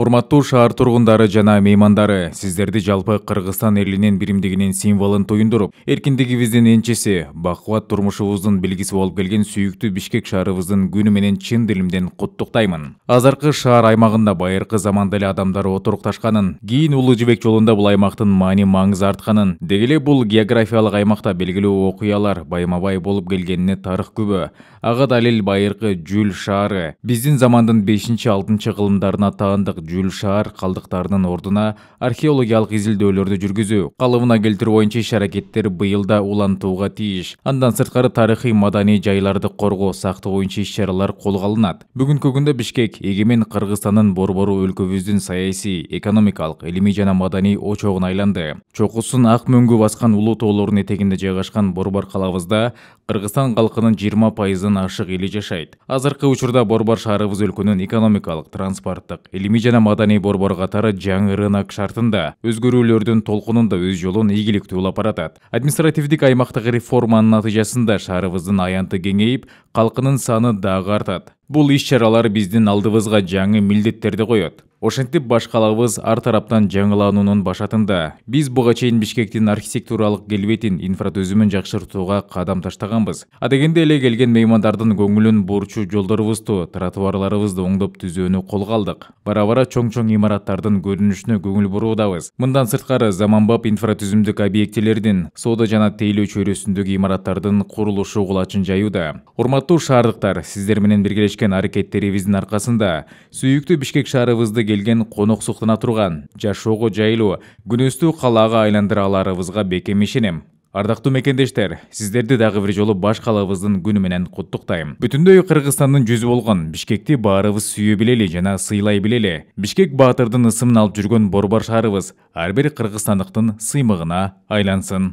урматтуу шаар тургундары жана меймандары сиздерди жалпы кыргызстан элинин биримдигинин символун туюндуруп эркиндигибиздин энчеси бакубат турмушубуздун белгиси болуп келген сүйүктүү бишкек шаарыбыздын күнү менен чын дилимден куттуктаймын азыркы шаар аймагында байыркы заманда эле адамдар отурукташканын кийин улуу жибек жолунда бул аймактын маани маңызы артканын деги эле бул географиялык аймакта белгилүү окуялар байма бай болуп келгенине тарых күбө ага далил байыркы жүл шаары биздин замандын бешинчи алтынчы кылымдарына таандык шаар калдыктарынын ордуна археологиялык изилдөөлөрдү жүргүзүү калыбына келтирүү боюнча иш аракеттер быйыл да улантууга тийиш андан сырткары тарыхый маданий жайларды коргоо сактоо боюнча иш чаралар колго алынат бүгүнкү күндө бишкек эгемен кыргызстандын борбору өлкөбүздүн саясий экономикалык илимий жана маданий очогуна айланды чокусун ак мөңгү баскан улуу тоолордун этегинде жайгашкан борбор калабызда кыргызстан калкынын жыйырма пайыздан ашык эли жашайт азыркы учурда борбор шаарыбыз өлкөнүн экономикалык транспорттук илимий жана маданий борбор катары жаңы рынок шартында өзгөрүүлөрдүн толкунунда өз жолун ийгиликтүү улап баратат административдик аймактык реформанын натыйжасында шаарыбыздын аянты кеңейип калкынын саны дагы артат бул иш чаралар биздин алдыбызга жаңы милдеттерди коет ошентип башкалабыз ар тараптан жаңылануунун башатында биз буга чейин бишкектин архитектуралык келбетин инфратүзүмүн жакшыртууга кадам таштаганбыз адегенде эле келген меймандардын көңүлүн бурчу жолдорубузду тротуарларыбызды оңдоп түзөөнү колго алдык бара бара чоң чоң имараттардын көрүнүшүнө көңүл буруудабыз мындан сырткары заманбап инфратүзүмдүк объектилердин соода жана тейлөө чөйрөсүндөгү имараттардын курулушу кулачын жаюуда урматтуу шаардыктар сиздер менен биргелешкен аракеттерибиздин аркасында сүйүктүү бишкек шаарыбызды келген конок суктана турган жашоого жайылуу қалаға калаага аларыбызга бекем ишенем ардактуу мекендештер сиздерди дагы бир жолу баш калаабыздын күнү менен куттуктайм бүтүндөй кыргызстандын жүзү болгон бишкекти баарыбыз сүйө билели жана сыйлай билели бишкек баатырдын ысымын алып жүргөн борбор шаарыбыз ар бир кыргызстандыктын сыймыгына айлансын